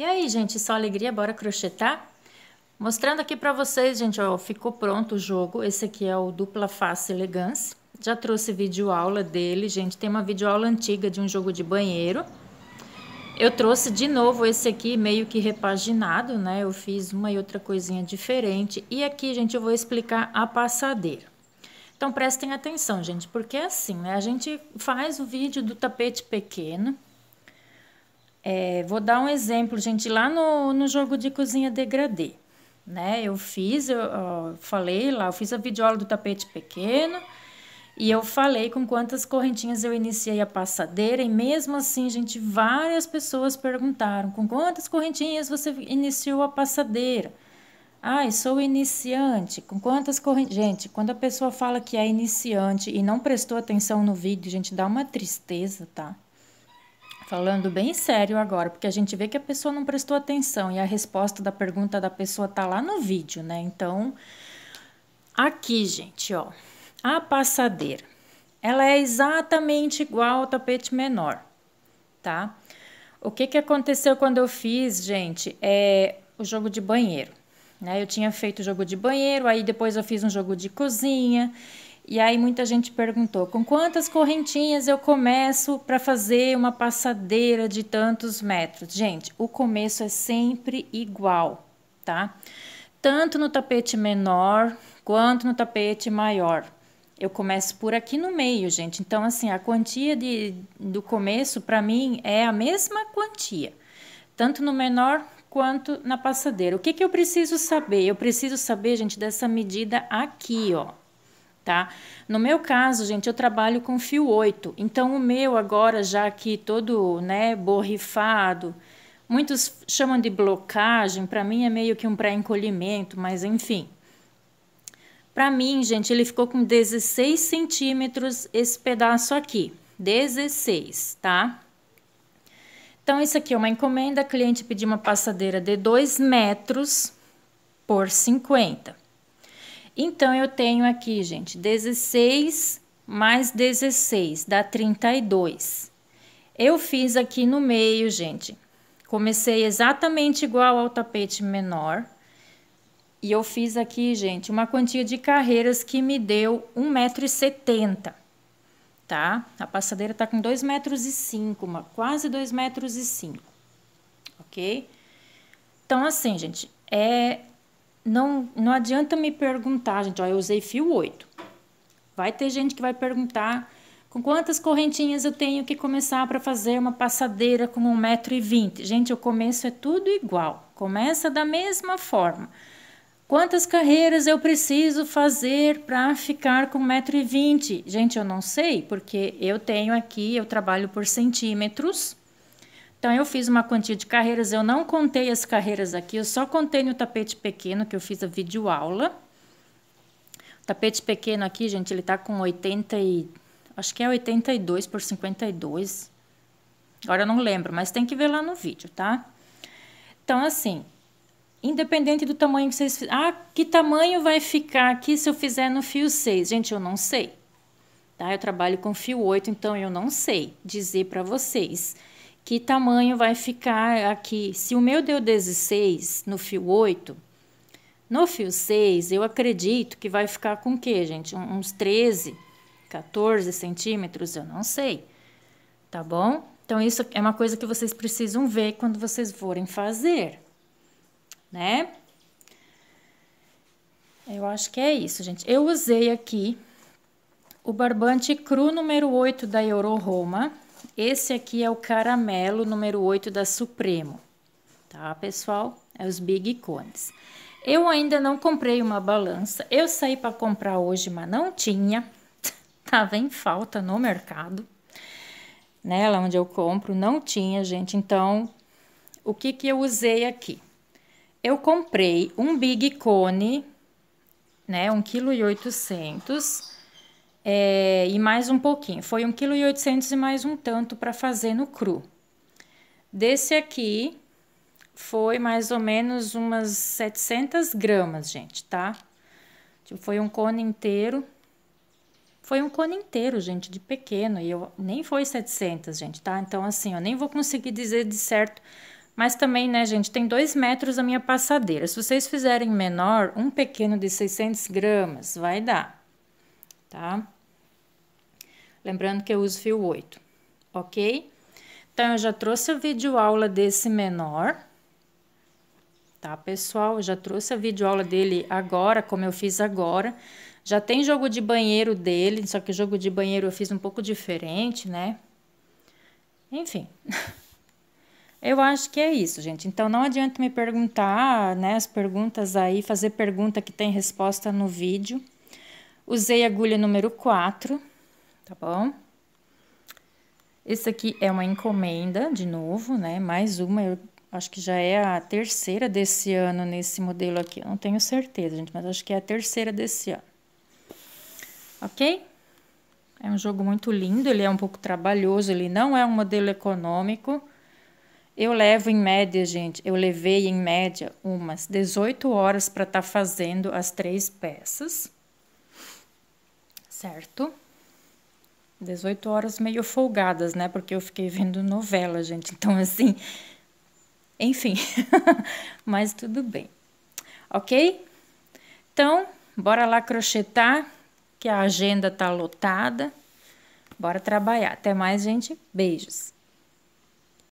E aí, gente, só alegria, bora crochetar? Mostrando aqui para vocês, gente, ó, ficou pronto o jogo. Esse aqui é o Dupla Face Elegance. Já trouxe vídeo aula dele, gente. Tem uma vídeo aula antiga de um jogo de banheiro. Eu trouxe de novo esse aqui meio que repaginado, né? Eu fiz uma e outra coisinha diferente. E aqui, gente, eu vou explicar a passadeira. Então prestem atenção, gente, porque é assim, né? A gente faz o vídeo do tapete pequeno, é, vou dar um exemplo, gente, lá no, no jogo de cozinha degradê, né? Eu fiz, eu, falei lá, eu fiz a videoaula do tapete pequeno e eu falei com quantas correntinhas eu iniciei a passadeira e mesmo assim, gente, várias pessoas perguntaram com quantas correntinhas você iniciou a passadeira. Ai, sou iniciante. Com quantas correntes. Gente, quando a pessoa fala que é iniciante e não prestou atenção no vídeo, gente, dá uma tristeza, tá? Falando bem sério agora, porque a gente vê que a pessoa não prestou atenção e a resposta da pergunta da pessoa tá lá no vídeo, né? Então, aqui, gente, ó, a passadeira, ela é exatamente igual ao tapete menor, tá? O que que aconteceu quando eu fiz, gente, é o jogo de banheiro, né? Eu tinha feito o jogo de banheiro, aí depois eu fiz um jogo de cozinha e aí muita gente perguntou: com quantas correntinhas eu começo para fazer uma passadeira de tantos metros? Gente, o começo é sempre igual, tá? Tanto no tapete menor quanto no tapete maior. Eu começo por aqui no meio, gente. Então, assim, a quantia de, do começo, para mim, é a mesma quantia. Tanto no menor quanto na passadeira. O que, que eu preciso saber? Eu preciso saber, gente, dessa medida aqui, ó tá? No meu caso, gente, eu trabalho com fio 8. Então, o meu agora, já aqui todo né, borrifado, muitos chamam de blocagem, para mim é meio que um pré-encolhimento, mas enfim. Para mim, gente, ele ficou com 16 centímetros esse pedaço aqui. 16, tá? Então, isso aqui é uma encomenda, a cliente pediu uma passadeira de 2 metros por 50. Então, eu tenho aqui, gente, 16 mais 16, dá 32. Eu fiz aqui no meio, gente. Comecei exatamente igual ao tapete menor. E eu fiz aqui, gente, uma quantia de carreiras que me deu 1,70m, tá? A passadeira tá com 2,05m, quase 2,05m, ok? Então, assim, gente, é não, não adianta me perguntar, gente, ó, eu usei fio 8. Vai ter gente que vai perguntar com quantas correntinhas eu tenho que começar para fazer uma passadeira com 1,20m. Gente, o começo é tudo igual, começa da mesma forma. Quantas carreiras eu preciso fazer para ficar com 1,20m? Gente, eu não sei, porque eu tenho aqui, eu trabalho por centímetros então, eu fiz uma quantia de carreiras, eu não contei as carreiras aqui, eu só contei no tapete pequeno, que eu fiz a videoaula. O tapete pequeno aqui, gente, ele tá com 80 e... Acho que é 82 por 52. Agora eu não lembro, mas tem que ver lá no vídeo, tá? Então, assim, independente do tamanho que vocês... Ah, que tamanho vai ficar aqui se eu fizer no fio 6? Gente, eu não sei. Tá? Eu trabalho com fio 8, então eu não sei dizer para vocês que tamanho vai ficar aqui. Se o meu deu 16 no fio 8, no fio 6 eu acredito que vai ficar com o quê, gente? Uns 13, 14 centímetros, eu não sei, tá bom? Então, isso é uma coisa que vocês precisam ver quando vocês forem fazer, né? Eu acho que é isso, gente. Eu usei aqui o barbante cru número 8 da Euro Roma esse aqui é o caramelo número 8 da Supremo, tá, pessoal? É os Big Cones. Eu ainda não comprei uma balança. Eu saí para comprar hoje, mas não tinha. Tava em falta no mercado. Nela onde eu compro não tinha, gente. Então, o que que eu usei aqui? Eu comprei um Big Cone, né, 1,8 kg é, e mais um pouquinho. Foi 1,8 kg e mais um tanto para fazer no cru. Desse aqui foi mais ou menos umas 700 gramas, gente, tá? Tipo, foi um cone inteiro. Foi um cone inteiro, gente, de pequeno. E eu nem foi 700, gente, tá? Então, assim, eu nem vou conseguir dizer de certo mas também, né, gente, tem 2 metros a minha passadeira. Se vocês fizerem menor, um pequeno de 600 gramas vai dar tá? Lembrando que eu uso fio 8, ok? Então, eu já trouxe a videoaula desse menor, tá, pessoal? Eu já trouxe a videoaula dele agora, como eu fiz agora. Já tem jogo de banheiro dele, só que jogo de banheiro eu fiz um pouco diferente, né? Enfim. Eu acho que é isso, gente. Então não adianta me perguntar, né, as perguntas aí, fazer pergunta que tem resposta no vídeo. Usei agulha número 4, tá bom? Esse aqui é uma encomenda, de novo, né? Mais uma, eu acho que já é a terceira desse ano nesse modelo aqui. Eu não tenho certeza, gente, mas acho que é a terceira desse ano. Ok? É um jogo muito lindo, ele é um pouco trabalhoso, ele não é um modelo econômico. Eu levo em média, gente, eu levei em média umas 18 horas para estar tá fazendo as três peças. Certo. 18 horas meio folgadas, né? Porque eu fiquei vendo novela, gente. Então, assim. Enfim. Mas tudo bem. Ok? Então, bora lá crochetar, que a agenda tá lotada. Bora trabalhar. Até mais, gente. Beijos.